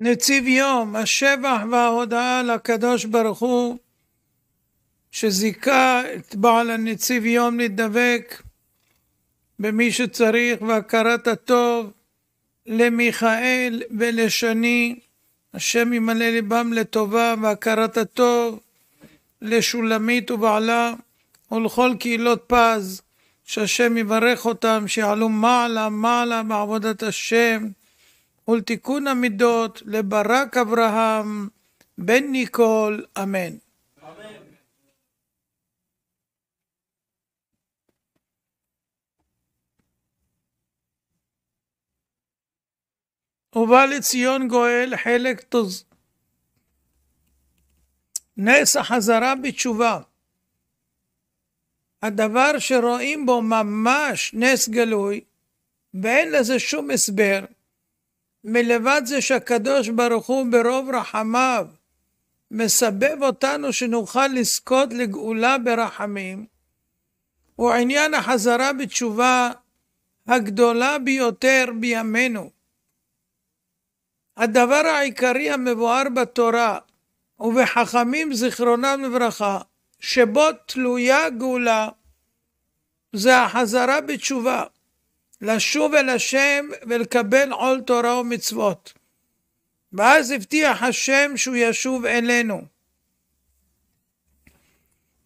נציב יום, השבח וההודאה לקדוש ברוך הוא, שזיכה את בעל הנציב יום להתדבק במי שצריך והכרת הטוב למיכאל ולשני, השם ימלא ליבם לטובה והכרת הטוב לשולמית ובעלה ולכל קהילות פז, שהשם יברך אותם, שיעלו מעלה מעלה בעבודת השם. ולתיקון המידות לברק אברהם, בן ניקול, אמן. ובא לציון גואל חלק תוז. נס החזרה בתשובה. הדבר שרואים בו ממש נס גלוי, ואין לזה שום הסבר, מלבד זה שהקדוש ברוך הוא ברוב רחמיו מסבב אותנו שנוכל לזכות לגאולה ברחמים, הוא עניין החזרה בתשובה הגדולה ביותר בימינו. הדבר העיקרי המבואר בתורה ובחכמים זיכרונם לברכה, שבו תלויה גאולה, זה החזרה בתשובה. לשוב אל השם ולקבל עול תורה ומצוות. ואז הבטיח השם שהוא ישוב אלינו.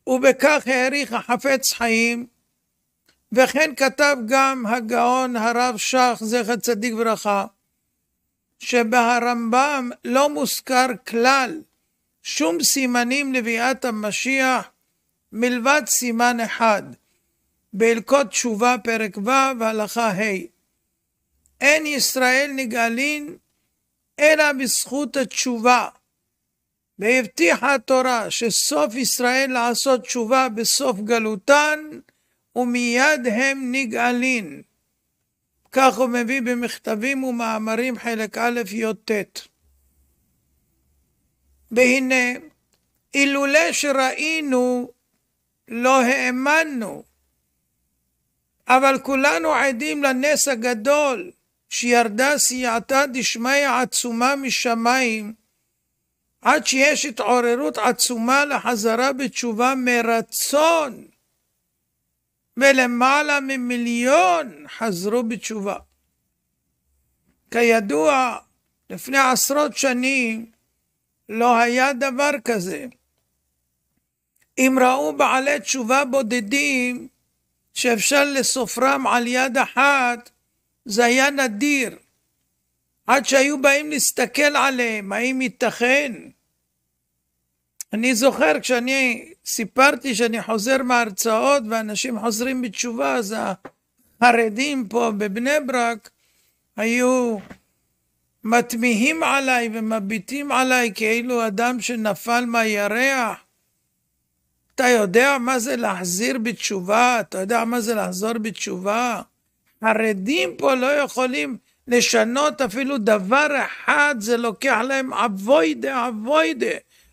ובכך העריך החפץ חיים, וכן כתב גם הגאון הרב שך, זכר צדיק ברכה, שבהרמב"ם לא מוזכר כלל שום סימנים לביאת המשיח מלבד סימן אחד, בהלכות תשובה פרק ו' והלכה ה' אין ישראל נגאלין אלא בזכות התשובה. והבטיחה התורה שסוף ישראל לעשות תשובה בסוף גלותן ומיד הם נגאלין. כך הוא מביא במכתבים ומאמרים חלק א' י"ט. והנה, אילולא שראינו, לא האמנו, אבל כולנו עדים לנס הגדול שירדה סייעתא דשמיא עצומה משמיים עד שיש התעוררות עצומה לחזרה בתשובה מרצון ולמעלה ממיליון חזרו בתשובה. כידוע, לפני עשרות שנים לא היה דבר כזה. אם ראו בעלי תשובה בודדים, שאפשר לסופרם על יד אחת, זה היה נדיר. עד שהיו באים להסתכל עליהם, האם ייתכן? אני זוכר כשאני סיפרתי שאני חוזר מההרצאות ואנשים חוזרים בתשובה, אז החרדים פה בבני ברק היו מתמיהים עליי ומביטים עליי כאילו אדם שנפל מהירח. אתה יודע מה זה להחזיר בתשובה? אתה יודע מה זה לחזור בתשובה? חרדים פה לא יכולים לשנות אפילו דבר אחד, זה לוקח להם אבוידה, אבוידה,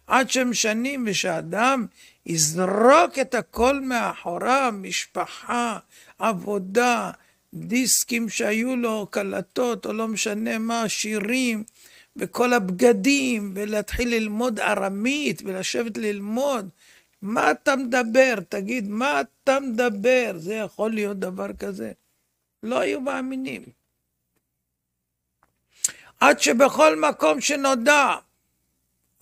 עד שנים, ושאדם יזרוק את הכל מאחורה, משפחה, עבודה, דיסקים שהיו לו, קלטות, או לא משנה מה, שירים, וכל הבגדים, ולהתחיל ללמוד ארמית, ולשבת ללמוד. מה אתה מדבר? תגיד, מה אתה מדבר? זה יכול להיות דבר כזה? לא היו מאמינים. עד שבכל מקום שנודע,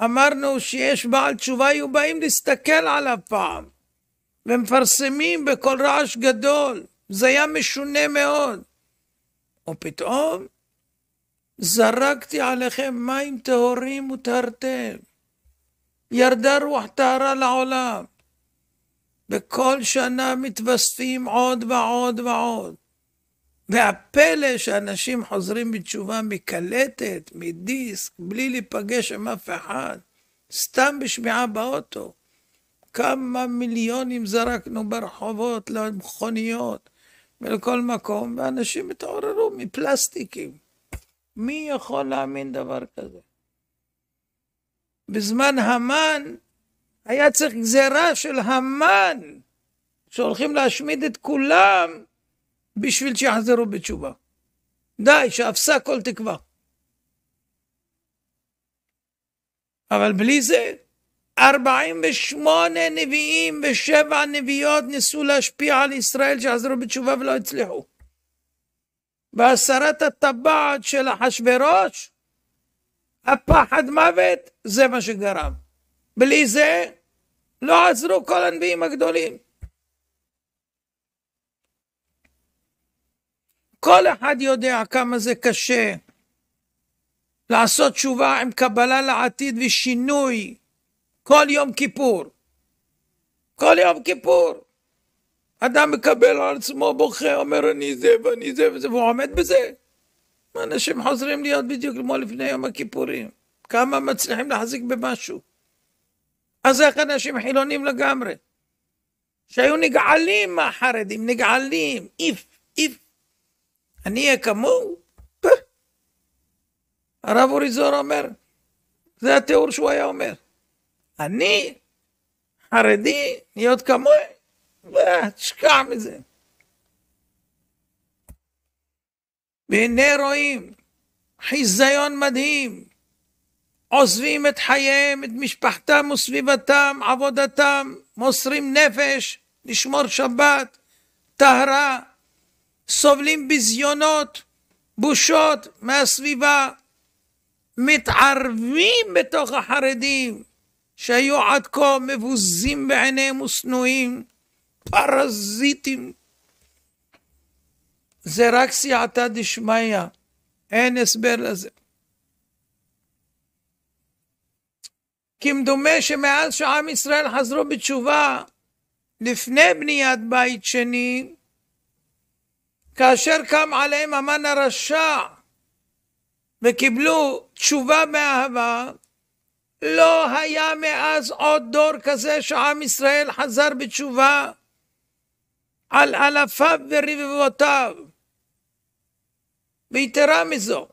אמרנו שיש בעל תשובה, היו באים להסתכל עליו פעם, ומפרסמים בקול רעש גדול. זה היה משונה מאוד. ופתאום זרקתי עליכם מים טהורים וטהרתם. ירדה רוח טהרה לעולם. בכל שנה מתווספים עוד ועוד ועוד. והפלא שאנשים חוזרים בתשובה מקלטת, מדיסק, בלי להיפגש עם אף אחד, סתם בשמיעה באוטו. כמה מיליונים זרקנו ברחובות, למכוניות ולכל מקום, ואנשים התעוררו מפלסטיקים. מי יכול להאמין דבר כזה? בזמן המן, היה צריך גזירה של המן, שהולכים להשמיד את כולם בשביל שיחזרו בתשובה. די, שאפסה כל תקווה. אבל בלי זה, 48 נביאים ושבע נביאות ניסו להשפיע על ישראל שחזרו בתשובה ולא הצליחו. והסרת הטבעת של אחשוורוש, הפחד מוות, זה מה שגרם. בלי זה לא עזרו כל הנביאים הגדולים. כל אחד יודע כמה זה קשה לעשות תשובה עם קבלה לעתיד ושינוי כל יום כיפור. כל יום כיפור. אדם מקבל על עצמו בוכה, אומר אני זה ואני זה וזה, והוא עומד בזה. אנשים חוזרים להיות בדיוק כמו לפני יום הכיפורים. כמה מצליחים להחזיק במשהו. אז איך אנשים חילונים לגמרי, שהיו נגעלים מהחרדים, נגעלים, איף, איף. אני אהיה כמוהו? הרב אורי זוהר אומר, זה התיאור שהוא היה אומר. אני, חרדי, להיות כמוהו? תשכח מזה. והנה רואים חיזיון מדהים, עוזבים את חייהם, את משפחתם וסביבתם, עבודתם, מוסרים נפש, לשמור שבת, טהרה, סובלים ביזיונות, בושות מהסביבה, מתערבים בתוך החרדים שהיו עד כה מבוזים בעיניהם ושנואים, פרזיטים. זה רק סייעתא דשמיא, אין הסבר לזה. כמדומה שמאז שעם ישראל חזרו בתשובה לפני בניית בית שני, כאשר קם עליהם המן הרשע וקיבלו תשובה מאהבה, לא היה מאז עוד דור כזה שעם ישראל חזר בתשובה על אלפיו ורבבותיו. ויתרה מזו,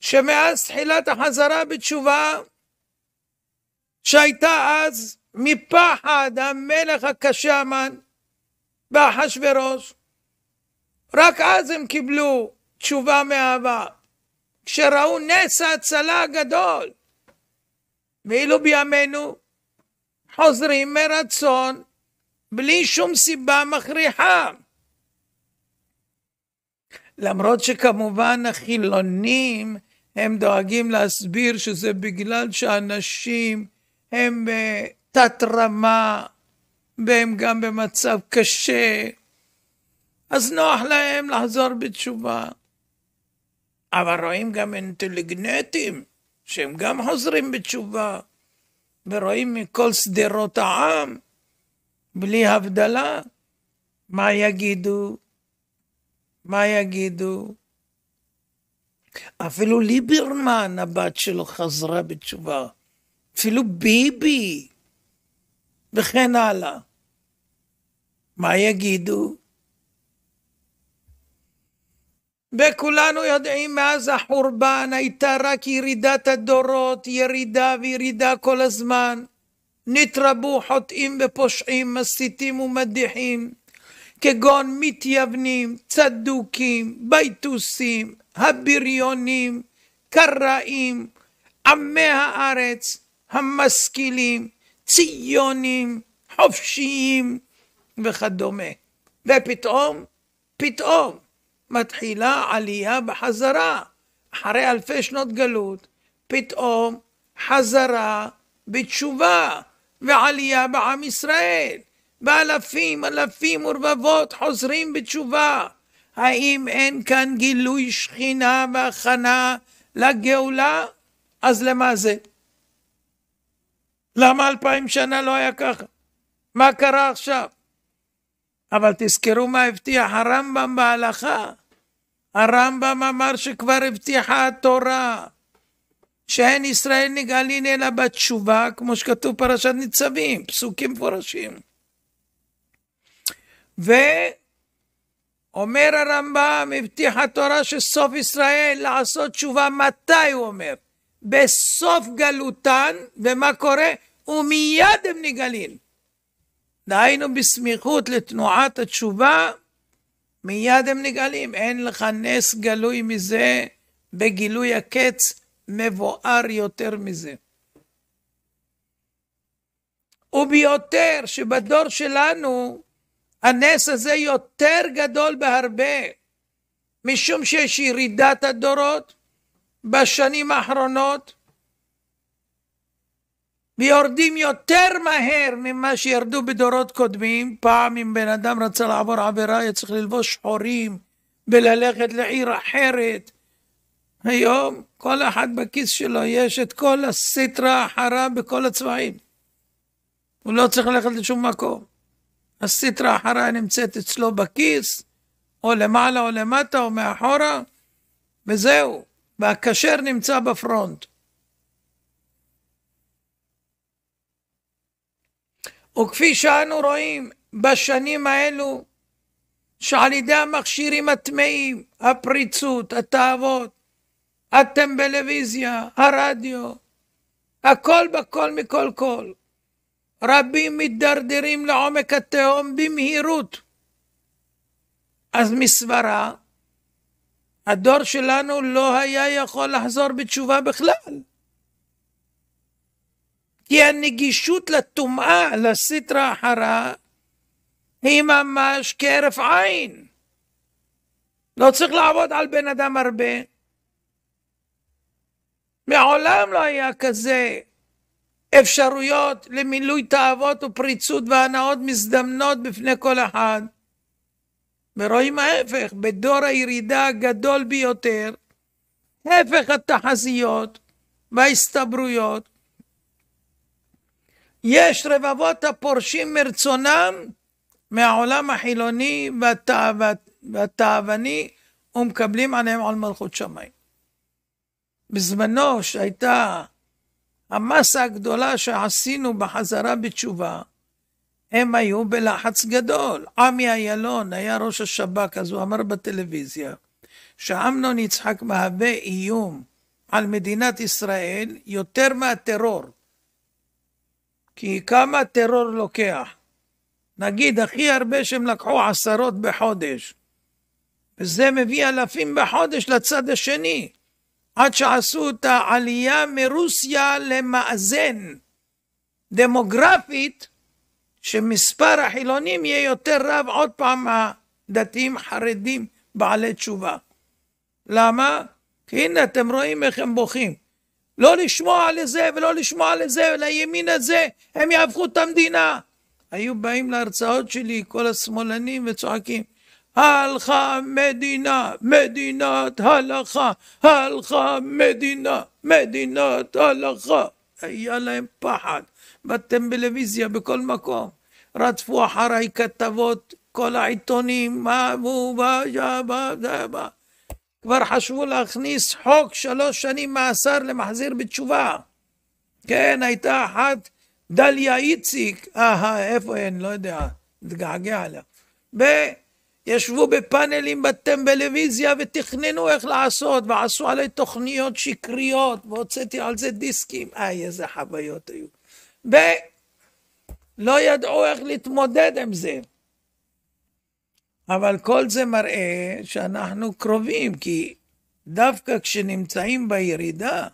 שמאז תחילת החזרה בתשובה שהייתה אז מפחד המלך הקשה המן ואחשורוש, רק אז הם קיבלו תשובה מאהבה, כשראו נס ההצלה הגדול. ואילו בימינו חוזרים מרצון בלי שום סיבה מכריחה. למרות שכמובן החילונים, הם דואגים להסביר שזה בגלל שאנשים הם בתת אה, רמה, והם גם במצב קשה, אז נוח להם לחזור בתשובה. אבל רואים גם אינטליגנטים, שהם גם חוזרים בתשובה, ורואים מכל שדרות העם, בלי הבדלה, מה יגידו? מה יגידו? אפילו ליברמן, הבת שלו, חזרה בתשובה. אפילו ביבי, וכן הלאה. מה יגידו? וכולנו יודעים, מאז החורבן הייתה רק ירידת הדורות, ירידה וירידה כל הזמן. נתרבו חוטאים ופושעים, מסיתים ומדיחים. כגון מתייוונים, צדוקים, בייתוסים, הבריונים, קראים, עמי הארץ, המשכילים, ציונים, חופשיים וכדומה. ופתאום, פתאום, מתחילה עלייה בחזרה. אחרי אלפי שנות גלות, פתאום חזרה בתשובה ועלייה בעם ישראל. ואלפים, אלפים ורבבות חוזרים בתשובה. האם אין כאן גילוי שכינה והכנה לגאולה? אז למה זה? למה אלפיים שנה לא היה ככה? מה קרה עכשיו? אבל תזכרו מה הבטיח הרמב"ם בהלכה. הרמב"ם אמר שכבר הבטיחה התורה, שאין ישראל נגאלין אלא בתשובה, כמו שכתוב פרשת ניצבים, פסוקים מפורשים. ואומר הרמב"ם, הבטיח התורה שסוף ישראל לעשות תשובה, מתי הוא אומר? בסוף גלותן, ומה קורה? ומיד הם נגלים. דהיינו בסמיכות לתנועת התשובה, מיד הם נגלים. אין לך נס גלוי מזה, בגילוי הקץ מבואר יותר מזה. וביותר שבדור שלנו, הנס הזה יותר גדול בהרבה, משום שיש ירידת הדורות בשנים האחרונות, ויורדים יותר מהר ממה שירדו בדורות קודמים. פעם אם בן אדם רצה לעבור עבירה, היה צריך ללבוש שחורים וללכת לעיר אחרת. היום כל אחד בכיס שלו יש את כל הסטרה החרה בכל הצבעים. הוא לא צריך ללכת לשום מקום. הסטרה האחריה נמצאת אצלו בכיס, או למעלה או למטה או מאחורה, וזהו, והכשר נמצא בפרונט. וכפי שאנו רואים בשנים האלו, שעל ידי המכשירים הטמאים, הפריצות, התאוות, הטמבלוויזיה, הרדיו, הכל בכל מכל כל. רבים מתדרדרים לעומק התהום במהירות. אז מסברה, הדור שלנו לא היה יכול לחזור בתשובה בכלל. כי הנגישות לטומאה, לסטרה אחרה, היא ממש כהרף עין. לא צריך לעבוד על בן אדם הרבה. מעולם לא היה כזה אפשרויות למילוי תאוות ופריצות והנאות מזדמנות בפני כל אחד. ורואים ההפך, בדור הירידה הגדול ביותר, הפך התחזיות וההסתברויות. יש רבבות הפורשים מרצונם מהעולם החילוני והתאווני ומקבלים עליהם על מלכות שמיים. בזמנו שהייתה המסה הגדולה שעשינו בחזרה בתשובה, הם היו בלחץ גדול. עמי אילון היה ראש השב"כ, אז הוא אמר בטלוויזיה, שאמנון יצחק מהווה איום על מדינת ישראל יותר מהטרור. כי כמה טרור לוקח? נגיד, הכי הרבה שהם לקחו עשרות בחודש, וזה מביא אלפים בחודש לצד השני. עד שעשו את העלייה מרוסיה למאזן דמוגרפית, שמספר החילונים יהיה יותר רב, עוד פעם הדתיים חרדים בעלי תשובה. למה? כי הנה אתם רואים איך הם בוכים. לא לשמוע לזה ולא לשמוע לזה ולימין הזה, הם יהפכו את המדינה. היו באים להרצאות שלי כל השמאלנים וצועקים, הלכה מדינה, מדינת הלכה, הלכה מדינה, מדינת הלכה. היה להם פחד, באתם בטלוויזיה, בכל מקום. רדפו אחריי כתבות, כל העיתונים, מה, מה זה, מה זה, מה. כבר חשבו להכניס חוק שלוש שנים מאסר למחזיר בתשובה. כן, הייתה אחת, דליה איציק, אהה, איפה אין, לא יודע, התגעגע עליה. ישבו בפאנלים בטלוויזיה ותכננו איך לעשות, ועשו עליי תוכניות שקריות, והוצאתי על זה דיסקים. איי, איזה חוויות היו. ולא ידעו איך להתמודד עם זה. אבל כל זה מראה שאנחנו קרובים, כי דווקא כשנמצאים בירידה,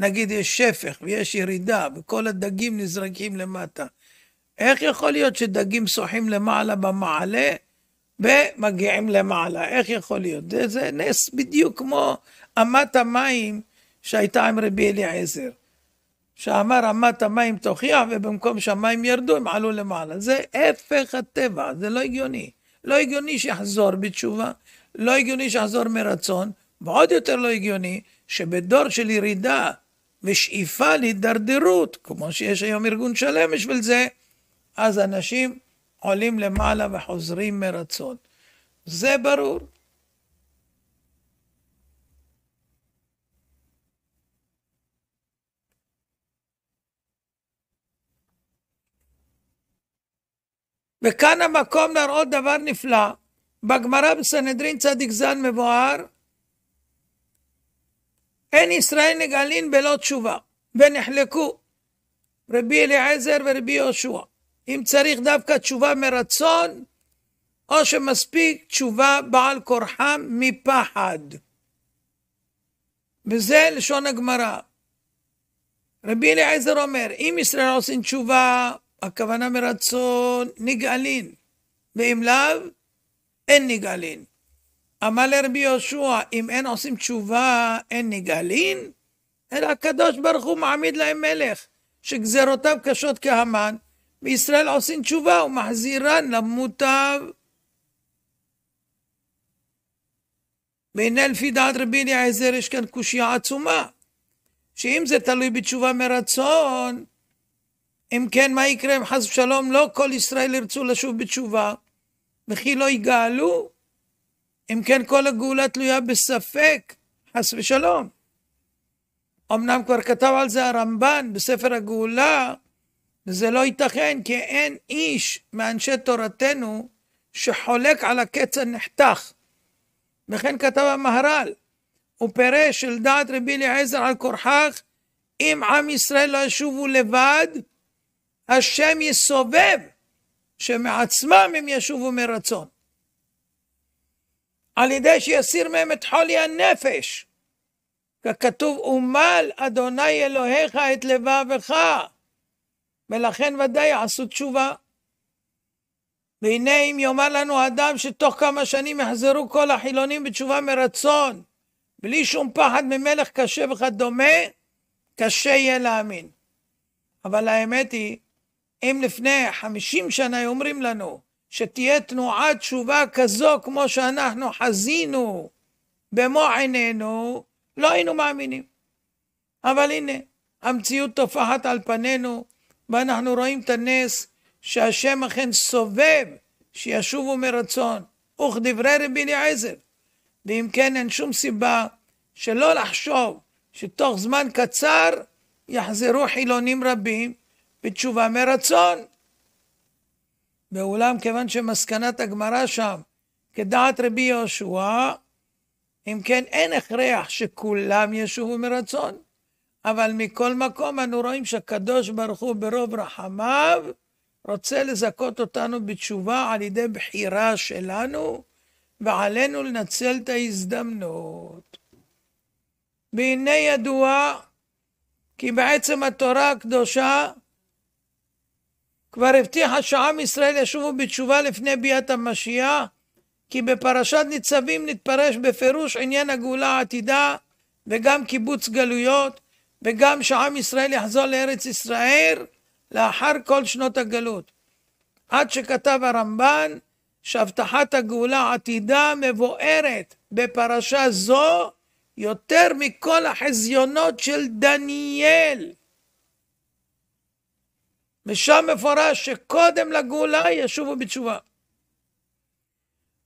נגיד יש שפך ויש ירידה, וכל הדגים נזרקים למטה. איך יכול להיות שדגים שוחים למעלה במעלה, ומגיעים למעלה. איך יכול להיות? זה, זה נס בדיוק כמו אמת המים שהייתה עם רבי אליעזר. שאמר אמת המים תוכיח, ובמקום שהמים ירדו הם עלו למעלה. זה הפך הטבע, זה לא הגיוני. לא הגיוני שיחזור בתשובה, לא הגיוני שיחזור מרצון, ועוד יותר לא הגיוני שבדור של ירידה ושאיפה להידרדרות, כמו שיש היום ארגון שלם בשביל זה, אז אנשים עולים למעלה וחוזרים מרצון. זה ברור. וכאן המקום להראות דבר נפלא. בגמרא בסנהדרין צדיק זן מבואר, אין ישראל נגאלין בלא תשובה, ונחלקו רבי אליעזר ורבי יהושע. אם צריך דווקא תשובה מרצון, או שמספיק תשובה בעל כורחם מפחד. וזה לשון הגמרא. רבי אליעזר אומר, אם ישראל עושים תשובה, הכוונה מרצון, נגאלין, ואם לאו, אין נגאלין. אמר לרבי יהושע, אם אין עושים תשובה, אין נגאלין, אלא הקדוש ברוך הוא מעמיד להם מלך, שגזרותיו קשות כהמן, וישראל עושים תשובה ומחזירן למוטב. והנה לפי דעת רבי אליעזר יש כאן קושייה עצומה, שאם זה תלוי בתשובה מרצון, אם כן מה יקרה אם חס ושלום לא כל ישראל ירצו לשוב בתשובה, וכי לא יגאלו? אם כן כל הגאולה תלויה בספק, חס ושלום. אמנם כבר כתב על זה הרמב"ן בספר הגאולה, וזה לא ייתכן, כי אין איש מאנשי תורתנו שחולק על הקץ הנחתך. וכן כתב המהר"ל, הוא פירש של דעת רבי אליעזר על כורחך, אם עם ישראל לא ישובו לבד, השם יסובב, שמעצמם הם ישובו מרצון. על ידי שיסיר מהם את חולי הנפש. ככתוב, אומל אדוני אלוהיך את לבבך ולכן ודאי יעשו תשובה. והנה אם יאמר לנו אדם שתוך כמה שנים יחזרו כל החילונים בתשובה מרצון, בלי שום פחד ממלך קשה וכדומה, קשה יהיה להאמין. אבל האמת היא, אם לפני 50 שנה היו אומרים לנו שתהיה תנועת תשובה כזו כמו שאנחנו חזינו במו עינינו, לא היינו מאמינים. אבל הנה, המציאות טופחת על פנינו, ואנחנו רואים את הנס שהשם אכן סובב שישובו מרצון, וכדברי רבי אליעזר. ואם כן, אין שום סיבה שלא לחשוב שתוך זמן קצר יחזרו חילונים רבים בתשובה מרצון. ואולם, כיוון שמסקנת הגמרא שם, כדעת רבי יהושע, אם כן, אין הכרח שכולם ישובו מרצון. אבל מכל מקום אנו רואים שהקדוש ברוך הוא ברוב רחמיו רוצה לזכות אותנו בתשובה על ידי בחירה שלנו, ועלינו לנצל את ההזדמנות. והנה ידוע כי בעצם התורה הקדושה כבר הבטיחה שעם ישראל ישובו בתשובה לפני ביאת המשיח, כי בפרשת ניצבים נתפרש בפירוש עניין הגאולה העתידה וגם קיבוץ גלויות, וגם שעם ישראל יחזור לארץ ישראל לאחר כל שנות הגלות. עד שכתב הרמב"ן שהבטחת הגאולה עתידה מבוארת בפרשה זו יותר מכל החזיונות של דניאל. ושם מפורש שקודם לגאולה ישובו בתשובה.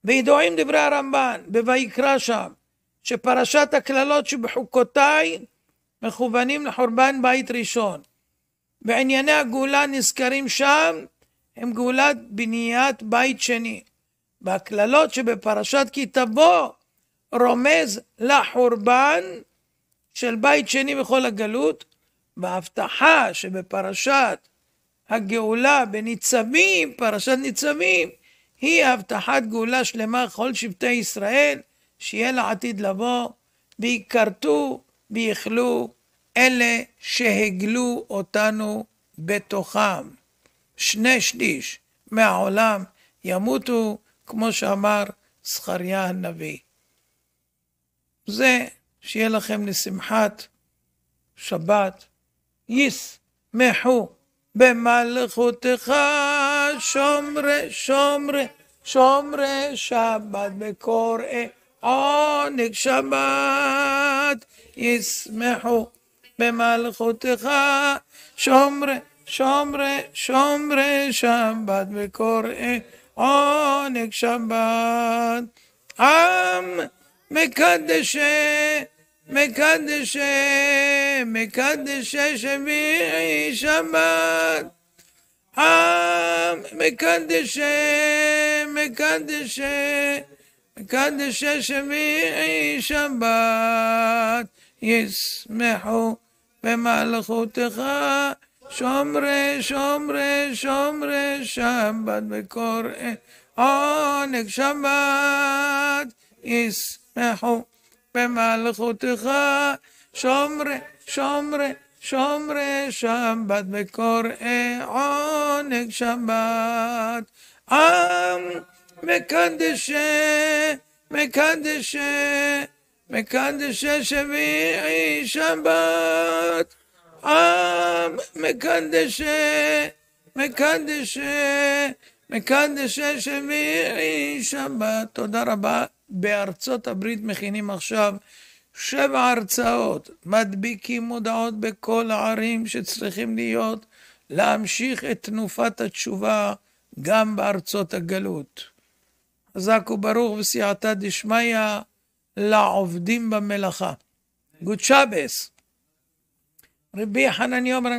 וידועים דברי הרמב"ן בויקרא שם, שפרשת הקללות שבחוקותיי מכוונים לחורבן בית ראשון. בענייני הגאולה נזכרים שם הם גאולת בניית בית שני. והקללות שבפרשת כי תבוא רומז לחורבן של בית שני בכל הגלות, בהבטחה שבפרשת הגאולה בניצבים, פרשת ניצבים, היא הבטחת גאולה שלמה לכל שבטי ישראל, שיהיה לה עתיד לבוא, ויכרתו ויכלו אלה שהגלו אותנו בתוכם. שני שליש מהעולם ימותו, כמו שאמר זכריה הנביא. זה שיהיה לכם לשמחת שבת. ישמחו במלכותך שומרי, שומרי, שומרי שבת בקוראי. עונג שבת ישמחו במלכותך שומרי שומרי שומרי שבת וקוראי עונג שבת עם מקדשי מקדשי מקדשי שביעי שבת עם מקדשי מקדשי كدش شبيعي شبات يسمحوا بملخوتك شمري شمري شمري شبات بقرآنك شبات يسمحوا بملخوتك شمري شمري شمري شبات بقرآنك شبات أم מקנדשה, מקנדשה, מקנדשה שביעי שבת. עם מקנדשה, מקנדשה, מקנדשה שביעי שבת. תודה רבה. בארצות הברית מכינים עכשיו שבע הרצאות, מדביקים מודעות בכל הערים שצריכים להיות, להמשיך את תנופת התשובה גם בארצות הגלות. חזק וברוך וסייעתא דשמיא לעובדים במלאכה. גוד שבס. רבי חנניה אומר,